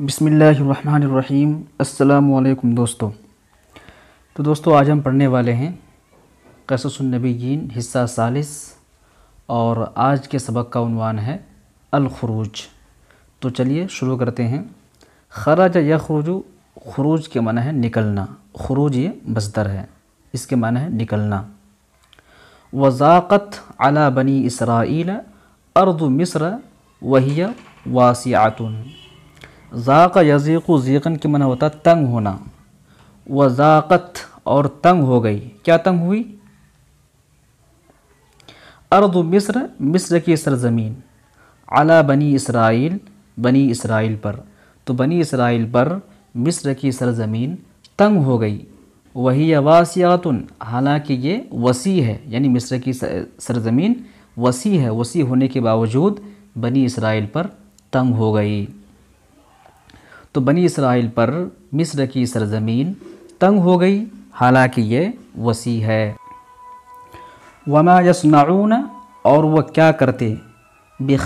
बिसमीम् अल्लाम दोस्तों तो दोस्तों आज हम पढ़ने वाले हैं कैसनबीन हिस्सा सालिस और आज के सबक का उनवान है अलखरूज तो चलिए शुरू करते हैं खराज या खरूजू खरूज के माना है निकलना खरूज ये बस्तर है इसके माना है निकलना वज़ाक़त अला बनी इसराइल अर्द मिस्र वासी वासियातुन ज़ाक़ यजीक़ ज़ीक़न के मना होता तंग होना व ज़ाक़त और तंग हो गई क्या तंग हुई अर्द मिस्र मिस्र की सरजमीन अला बनी इसराइल बनी इसराइल पर तो बनी इसराइल पर मिस्र की सरजमीन तंग हो गई वही वासियातन हालांकि ये वसी है यानी मिस्र की सरजमीन वसी है वसी होने के बावजूद बनी इसराइल पर तंग हो गई तो बनी इसराइल पर मिस्र की सरजमीन तंग हो गई हालांकि ये वसी है वमा यसनाऊन और वह क्या करते भी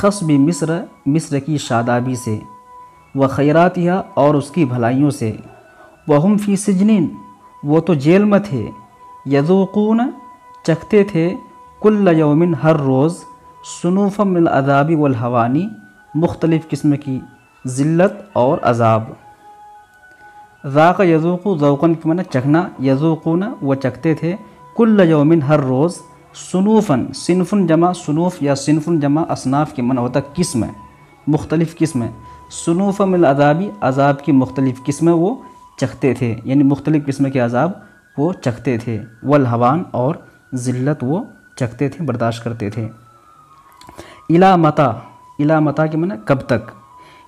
मिस्र मिस्र की शादाबी से व खैरातिया और उसकी भलाइयों से वहम फ़ी सिजनिन वो तो जेल में थे यदोकून चखते थे कुल यौमिन हर रोज़ अदाबी वलहवानी मुख्तलिफ़ किस्म की ज़िल्लत और अजाब ज़ाक़ यज़ूक़ ज़ौक़न के मैंने चखना यज़ूक़न व चखते थे कुल्ल यौमिन हर रोज़ सुनूफ़न सिनफुन जमा सुनूफ़ या सिनफुन जमा असनाफ़ के मन होता किस्म मुख्तलिफ़ सुनूफ़ मिल अजाबी अजाब की मुख्तलिफ़ किस्में वो चखते थे यानी मुख्तलिफ़ किस्म के अजाब वो चखते थे वल हवान और ज़िल्लत वो चखते थे बर्दाश्त करते थे इला मता इला मता के मैंने कब तक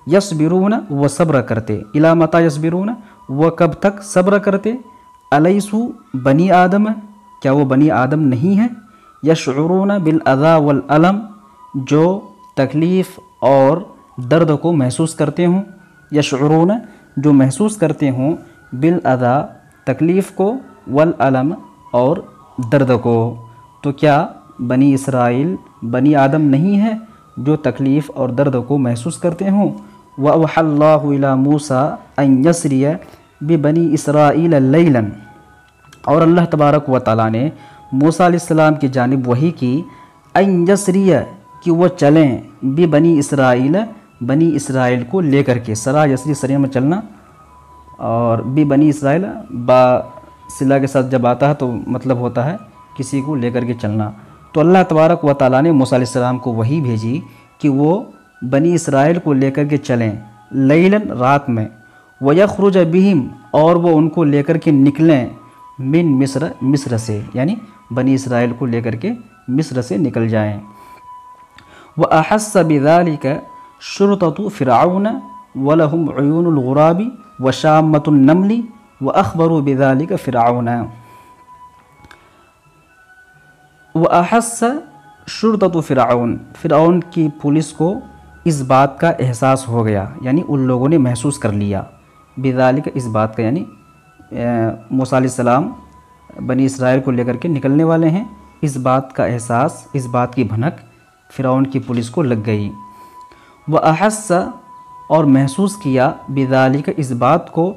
यश बिरून व सब्र करते इला मता यश बिरून वह कब तक सब्र करते अलैसु बनी आदम क्या वो बनी आदम नहीं है यशरून बिल अदा वल अलम जो तकलीफ़ और दर्द को महसूस करते हों यशरून जो महसूस करते हों बिल अदा तकलीफ़ को वल अलम और दर्द को तो क्या बनी इसराइल बनी आदम नहीं है जो तकलीफ़ और दर्द को महसूस करते हों वहल्ला मूसा यसरिय बनी इसराइल और अल्लाह तबारक व ताली ने मूसा की जानब वही की यसरिय कि वह चलें बी बनी इसराइल बनी इसराइल को लेकर के सरा यसरी सरे में चलना और बी बनी इसराइल बा के साथ जब आता है तो मतलब होता है किसी को लेकर के चलना तो अल्लाह तबारक व ताली ने मूसा सलाम को वही भेजी कि वो बनी इसराइल को लेकर के चलें लैलन रात में वयखरुज बिहिम और वो उनको लेकर के निकलें मिन मिस्र मिस्र से यानी बनी इसराइल को लेकर के मिस्र से निकल जाएं व अहस का शुरुतु फ़िराउन वलहम अयूनगुराबी व शामतुलनमली व अखबर का फ़िराउन व अहस शुरुतु फ़िराउन फ़िरौन की पुलिस को इस बात का एहसास हो गया यानी उन लोगों ने महसूस कर लिया बेदालिक इस बात का यानी मूसम बनी इसराइल को लेकर के निकलने वाले हैं इस बात का एहसास इस बात की भनक फ़िरौन की पुलिस को लग गई वह अहस और महसूस किया बेदालिक इस बात को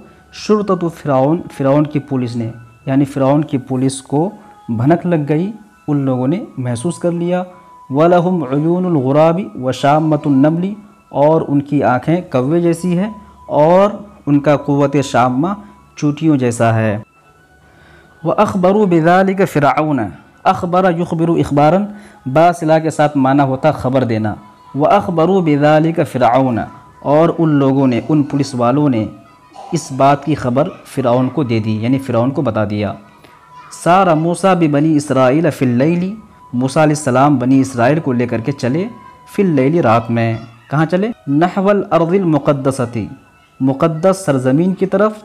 शुरत फ़िरौन फ़िरौन की पुलिस ने यानी फ़िरौन की पुलिस को भनक लग गई उन लोगों ने महसूस कर लिया वलहम अयूनगुराबी व शामतुलनमली और उनकी आँखें कव्वे जैसी है और उनका क़वत शामा चूटियों जैसा है व अखबर बेदालिक फ़िराउन अखबर युखबर अखबारा बासिला के साथ माना होता ख़बर देना व अखबर का फ़िराउन और उन लोगों ने उन पुलिस वालों ने इस बात की खबर फ़िरौन को दे दी यानी फ़िरौन को बता दिया सारा मूसा भी बनी इसराइल फ़िल्ली मूसा सलाम बनी इसराइल को लेकर के चले फिर लेली रात में कहाँ चले नहवल अर्दिल मुक़दसती मुक़दस सरजमीन की तरफ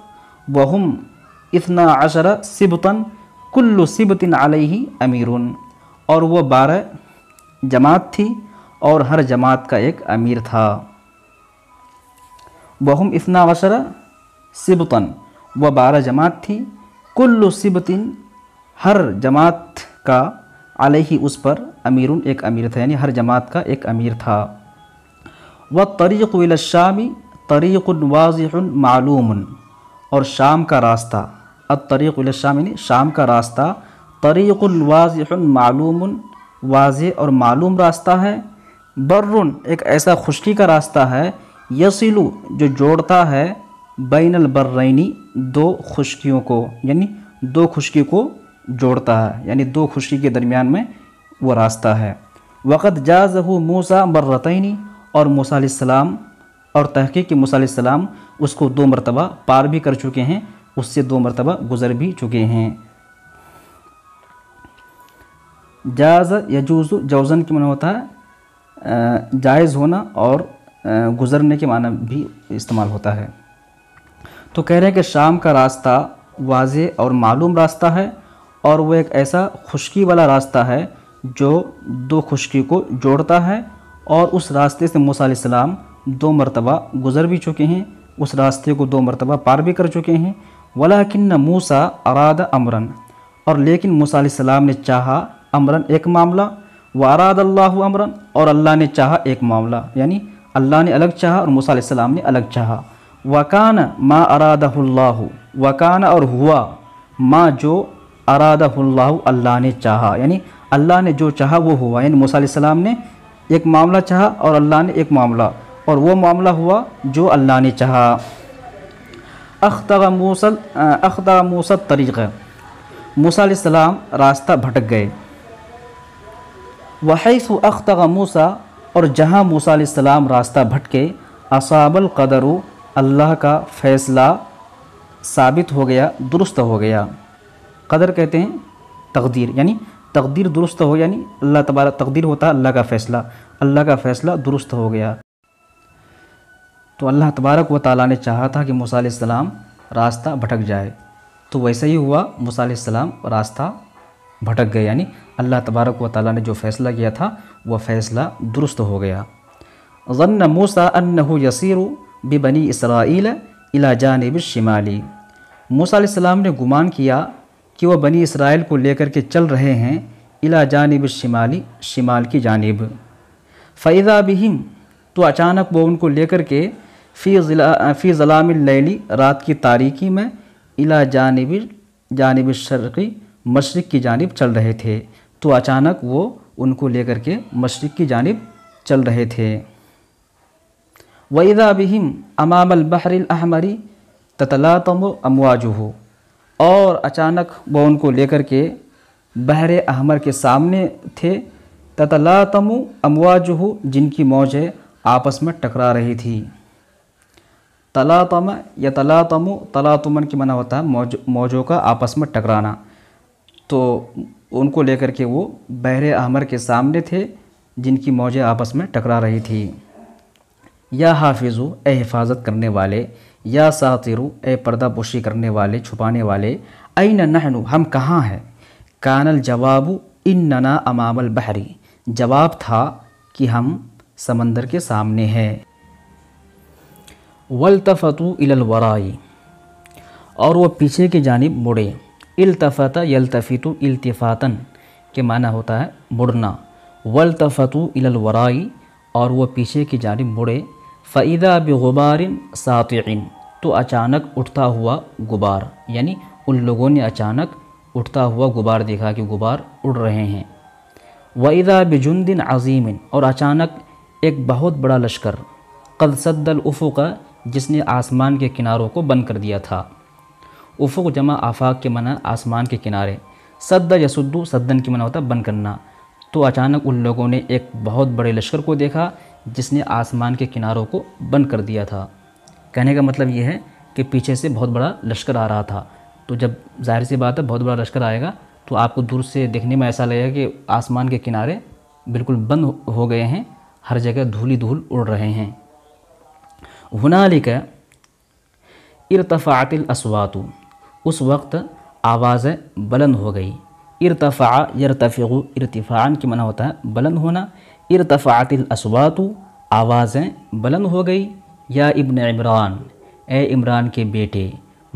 वहम इतना अशर सिबतन कुल्लु सिबतिन ही अमीर और वह बारह जमात थी और हर जमात का एक अमीर था वहम इतना अशर सिबतन वह बारह जमात थी कुल्लु सिबतिन हर जमात का ही उस पर अमीरुन एक अमीर था यानी हर जमात का एक अमीर था व तरीक़ शामी तरीक़ और शाम का रास्ता अब तरीक़ शाम यानी शाम का रास्ता तरीक़ मालूम वाज और मालूम रास्ता है बर्र एक ऐसा खुशकी का रास्ता है यसिलू जो जोड़ता है बैन बर्रैनी दो खुशकियों को यानी दो खुशकी को जोड़ता है यानी दो खुशी के दरमियान में वो रास्ता है वक़्त जाजहू मूसा मर्रतनी और मूसम और तहकीक मूसम उसको दो मरतबा पार भी कर चुके हैं उससे दो मरतबा गुज़र भी चुके हैं जाज यजूज़ जौज़न के माना होता है जायज़ होना और गुज़रने के माना भी इस्तेमाल होता है तो कह रहे हैं कि शाम का रास्ता वाज और मालूम रास्ता है और वो एक ऐसा खुशकी वाला रास्ता है जो दो खुशकी को जोड़ता है और उस रास्ते से मूसा सलाम दो मरतबा गुज़र भी चुके हैं उस रास्ते को दो मरतबा पार भी कर चुके हैं वलाकिन मूसा अराद अमरन और लेकिन मूसा सलाम ने चाहा अमरन एक मामला व अराद अल्लाह अमरन और अल्लाह ने चाहा एक मामला यानी अल्लाह ने अलग चाहा और मूसा सलाम ने अलग चाहा वकान माँ अरादल्ला वकान और हुआ माँ जो अरादहुल्ला अल्लाह ने चाहा यानी अल्लाह ने जो चाहा वो हुआ यानी मूसा ने एक मामला चाहा और अल्लाह ने एक मामला और वो मामला हुआ जो अल्लाह ने चाहा अख्तर मूसल अख्तर मूसल तरीक़ मूसा रास्ता भटक गए वहीस अख्तर मूसा और जहाँ मूसा रास्ता भटके असाबल कदर अल्लाह का फ़ैसला साबित हो गया दुरुस्त हो गया कदर कहते हैं तकदीर यानी तकदीर दुरुस्त हो यानी अल्लाह तबारा तकदीर होता है अल्लाह का फ़ैसला अल्लाह का फ़ैसला दुरुस्त हो गया तो अल्लाह तबारक व ताली ने चाहा था कि मूसम रास्ता भटक जाए तो वैसे ही हुआ मूसम रास्ता भटक गए यानी अल्लाह तबारक व ताली ने जो फ़ैसला किया था वह फ़ैसला दुरुस्त हो गया गन्न मूसा अन्नहु यसीर बनी इसराइल इला जानब शिमाली मूसा ने गुमान किया कि वह बनी इसराइल को लेकर के चल रहे हैं इला जानब शिमाली शिमाल की जानब फ़ैज़ा बिहिम तो अचानक वो उनको लेकर के फ़ी ज़िला फ़ी जलामी रात की तारीकी में इला जानब जानब शर्क़ी मशरक़ की जानब चल रहे थे तो अचानक वो उनको लेकर के मशरक़ की जानब चल रहे थे वैदा बिहिम अमाम अहमरी ततला तम अमवाजू और अचानक वह उनको लेकर के बहर अहमर के सामने थे ततलातमु अमवाजहु जिनकी मौजें आपस में टकरा रही थी तलातम या तलातमु तलातुमन की मना होता है मौज मौजों का आपस में टकराना तो उनको लेकर के वो बहर अहमर के सामने थे जिनकी मौजें आपस में टकरा रही थी या हाफिज़ो ए हिफाजत करने वाले या सातिरु ए पर्दा पोशी करने वाले छुपाने वाले अन नहनु हम कहाँ हैं कानल जवाबु इन नना अमामल बहरी जवाब था कि हम समंदर के सामने हैं वलतफ़तु इलवराई और वो पीछे की जानब मुड़े इल्तफ़ता यलतफ़ीतु इल्तफ़ातन के माना होता है मुड़ना वलतफ़तु इलवराई और वो पीछे की जानब मुड़े फ़ैदा बगुबार सातिन तो अचानक उठता हुआ गुबार यानी उन लोगों ने अचानक उठता हुआ गुबार देखा कि गुबार उड़ रहे हैं वईदा बिजुंदिन अजीमिन और अचानक एक बहुत बड़ा लश्कर कदसद्दल का जिसने आसमान के किनारों को बंद कर दिया था उफ़ुक जमा आफाक के मना आसमान के किनारे सद्द यसुद्दू सद्दन की मना होता बंद करना तो अचानक उन लोगों ने एक बहुत बड़े लश्कर को देखा जिसने आसमान के किनारों को बंद कर दिया था कहने का मतलब ये है कि पीछे से बहुत बड़ा लश्कर आ रहा था तो जब जाहिर सी बात है बहुत बड़ा लश्कर आएगा तो आपको दूर से देखने में ऐसा लगेगा कि आसमान के किनारे बिल्कुल बंद हो गए हैं हर जगह धूली धूल उड़ रहे हैं हनालिक इरतफ़ातिल असवातु उस वक्त आवाज़ें बुलंद हो गई इरतफ़ा यरतफ़ु इरतफ़ान की मना होता है बुलंद होना इरतफ़ातिल असवातु आवाज़ें बुलंद हो गई या इब्न इमरान ए इमरान के बेटे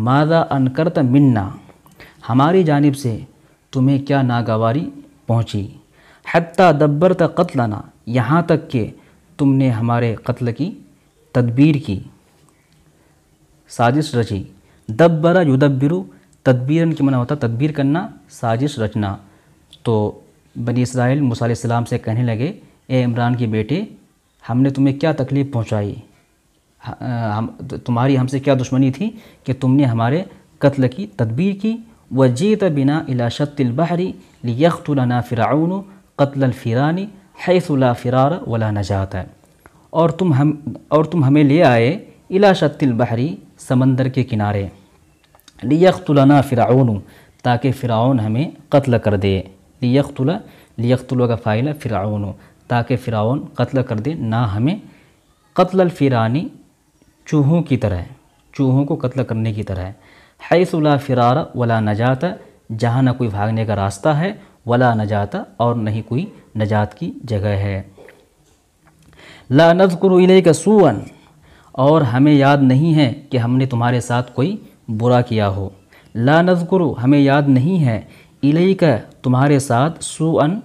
मादा अनकर्त मिन्ना हमारी जानब से तुम्हें क्या नागवारी पहुँची हत्ता दब्बर तक कत्लाना यहाँ तक कि तुमने हमारे कत्ल की तदबीर की साजिश रची दब्बरा युदब्बिरु तदबीरन के मना होता तदबीर करना साजिश रचना तो बनी इसराइल मूसा सलाम से कहने लगे ए इमरान के बेटे हमने तुम्हें क्या तकलीफ़ पहुँचाई हम तो तुम्हारी हमसे क्या दुश्मनी थी कि तुमने हमारे कत्ल की तदबीर की व जीत बिना इलाशतलबहरी लियखतना फ़िराउन कत्ल फ़िरानी हैसला फ़िरार वला नजात है और तुम हम और तुम हमें ले आए इलाशतलबहरी समंदर के किनारे लियखतना फ़िराउन ताकि फ़िराउन हमें कत्ल कर दे लियखतला लियखतल का फ़ाइल फ़िराउन ताकि फ़िराउन कत्ल कर दे ना हमें कत्ल फ़िरानी चूहों की तरह है चूहों को कत्ल करने की तरह है हैसला फ़िरार वला नजात जहाँ ना कोई भागने का रास्ता है वला नजात और नहीं कोई नजात की जगह है ला नजकुर का सूअन और हमें याद नहीं है कि हमने तुम्हारे साथ कोई बुरा किया हो ला नजकुरु हमें याद नहीं है इलई का तुम्हारे साथ सुअन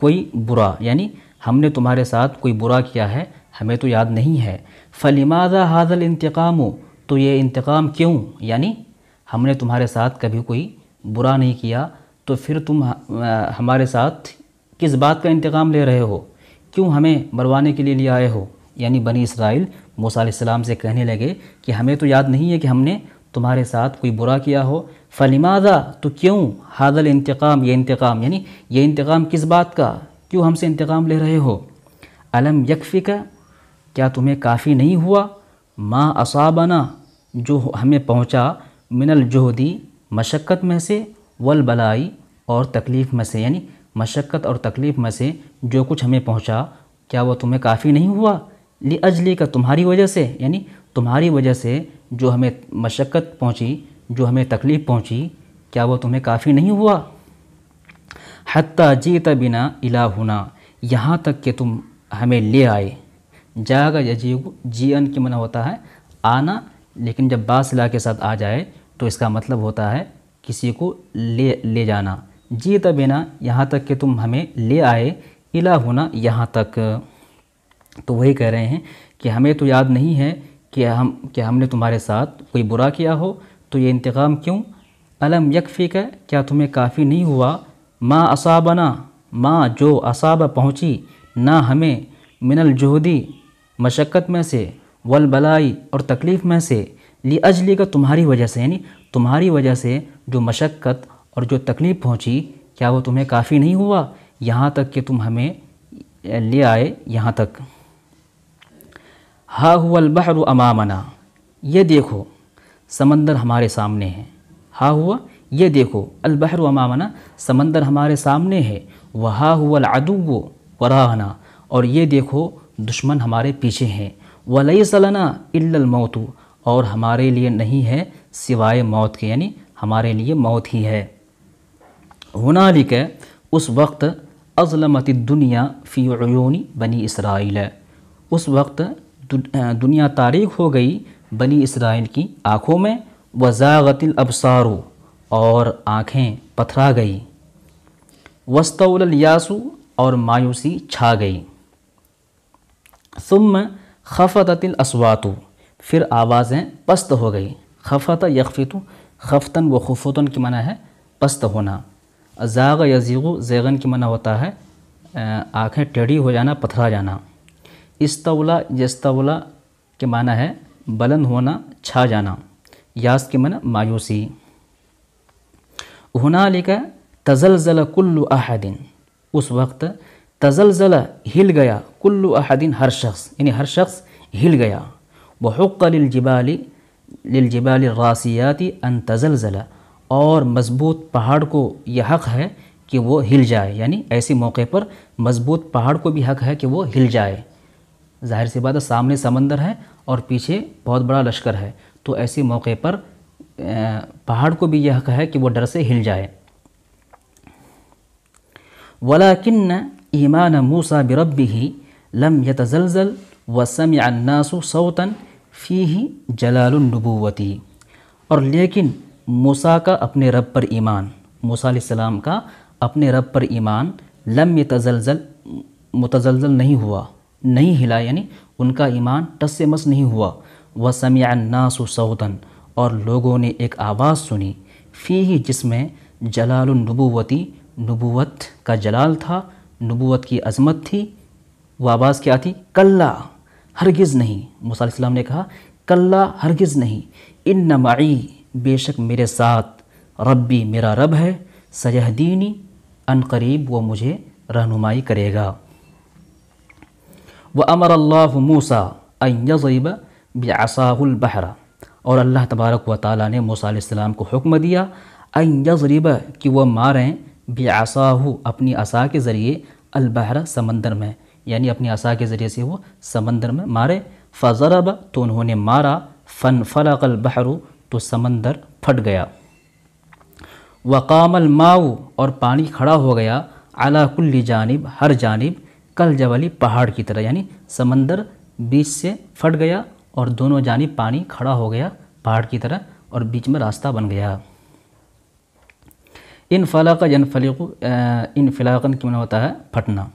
कोई बुरा यानी हमने तुम्हारे साथ कोई बुरा किया है हमें तो याद नहीं है फ़लिमादा हाजल इंतकाम तो ये इंतकाम क्यों यानी हमने तुम्हारे साथ कभी कोई बुरा नहीं किया तो फिर तुम हमारे साथ किस बात का इंतकाम ले रहे हो क्यों हमें मरवाने के लिए ले आए हो यानी बनी इसराइल मूसा से कहने लगे कि हमें तो याद नहीं है कि हमने तुम्हारे साथ कोई बुरा किया हो फलिमादा तो क्यों हादल इंतकाम ये इंतकाम यानी ये इंतकाम किस बात का क्यों हमसे इंतकाम ले रहे हो अलम यकफ़ी का क्या तुम्हें काफ़ी नहीं हुआ माँ असाबना जो हमें पहुँचा मिनल जोहदी मशक्क़त में से वल बलाई और तकलीफ़ में से यानी मशक्क़त और तकलीफ़ में से जो कुछ हमें पहुँचा क्या वह तुम्हें काफ़ी नहीं हुआ ले अजली का तुम्हारी वजह से यानी तुम्हारी वजह से जो हमें मशक्क़त पहुँची जो हमें तकलीफ़ पहुँची क्या वह तुम्हें काफ़ी नहीं हुआ हती जीता बिना इला हुना यहाँ तक कि तुम हमें ले आए जाएगा या जीव जी अन की मना होता है आना लेकिन जब बासिला के साथ आ जाए तो इसका मतलब होता है किसी को ले ले जाना जी तबेना यहाँ तक कि तुम हमें ले आए इला होना यहाँ तक तो वही कह रहे हैं कि हमें तो याद नहीं है कि हम कि हमने तुम्हारे साथ कोई बुरा किया हो तो ये इंतकाम क्यों अलम यकफ़ी का क्या तुम्हें काफ़ी नहीं हुआ माँ असाबना माँ जो असाब पहुँची ना हमें मिनल जहदी मशक्क़त में से वल बलाई और तकलीफ़ में से ली अजली का तुम्हारी वजह से यानी तुम्हारी वजह से जो मशक्क़त और जो तकलीफ़ पहुँची क्या वो तुम्हें काफ़ी नहीं हुआ यहाँ तक कि तुम हमें ले आए यहाँ तक हा हुआ बहर अमामना ये देखो समंदर हमारे सामने है हा हुआ ये देखो अलबहर अमामना समंदर हमारे सामने है वहा हुआ अदुब वराहना और ये देखो दुश्मन हमारे पीछे हैं वलई इल्ल मौत और हमारे लिए नहीं है सिवाय मौत के यानी हमारे लिए मौत ही है हुनालिक उस वक्त अजलमत दुनिया फ़ीयूनी बनी इसराइल उस वक्त दुनिया तारीख हो गई बनी इसराइल की आँखों में वजागतिल अबसारो और आँखें पथरा गई वस्तौल यासु और मायूसी छा गई सुम खफ़तिल असवातु फिर आवाज़ें पस्त हो गई खफ़त यकफ़ितु खफतन व खफतन की मना है पस्त होना अजाग यजीगु जैगन की मना होता है आँखें टेढ़ी हो जाना पथरा जाना इस्तवला यस्तवला के माना है बुलंद होना छा जाना यास के मना मायूसी होना लिखा तजलजल कुल्लु आहदिन उस वक्त तजलजला हिल गया कुल्लु अहदिन हर शख्स यानी हर शख्स हिल गया वहुक् लिलजिबाली लिलजिबाल रासियाती अन तजलजला और मजबूत पहाड़ को यह हक़ है कि वो हिल जाए यानी ऐसे मौके पर मजबूत पहाड़ को भी हक़ है कि वो हिल जाए जाहिर सी बात है सामने समंदर है और पीछे बहुत बड़ा लश्कर है तो ऐसे मौके पर पहाड़ को भी यह हक़ है कि वो डर से हिल जाए वलाकिन ईमान मूसा बिरब ही लम यतजलजल वसम अन्नासु सौतन फ़ी ही जलालबूवती और लेकिन मूसा का अपने रब पर ईमान मूसा सलाम का अपने रब पर ईमान लम यतजलजल मुतजलजल नहीं हुआ नहीं हिला यानी उनका ईमान टस से मस नहीं हुआ वह समियानासु सऊदन और लोगों ने एक आवाज़ सुनी फ़ी ही जिसमें जलालबूवती नबूवत का जलाल था नबूत की अजमत थी वह आवाज़ क्या थी कल्ला हरगिज़ नहीं मूसा ने कहा कल्ला हरगिज़ नहीं इन नमाई बेशक मेरे साथ रब्बी मेरा रब है सजहदीनी अनकरीब वो मुझे रहनुमाई करेगा व अमर अल्लाह मूसा अयब बहरा और अल्लाह तबारक व ताली ने मूसा को हुक्म दिया अजरीब कि वह मारें बेआसाहू अपनी असा के ज़रिए अलबहरा समंदर में यानी अपनी आशा के ज़रिए से वो समंदर में मारे फ़रब तो उन्होंने मारा फ़न फ़लकल बहरू तो समंदर फट गया वकामल माऊ और पानी खड़ा हो गया कुल्ली जानब हर जानब कल जवली पहाड़ की तरह यानी समंदर बीच से फट गया और दोनों जानब पानी खड़ा हो गया पहाड़ की तरह और बीच में रास्ता बन गया इन फला का यन इन फिलाकन क्यों होता है फटना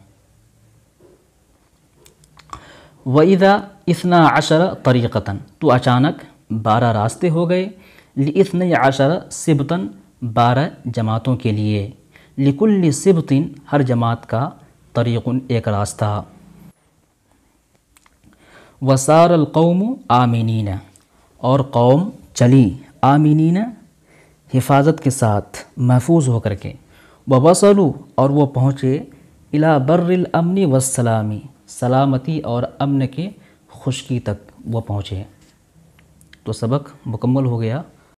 वईदा इसना आशर तरीक़ता तो अचानक बारह रास्ते हो गए इसने आशर सिबतन बारह जमातों के लिए लिकुल सिबतिन हर जमात का तरीक़न एक रास्ता वसार कौम आमिनीन और कौम चली आमिनीना हिफाजत के साथ महफूज होकर के वबसलू और वो पहुँचे इला बर्रिल अमनी वसलामी सलामती और अमन के खुशकी तक वो पहुँचे तो सबक मुकम्मल हो गया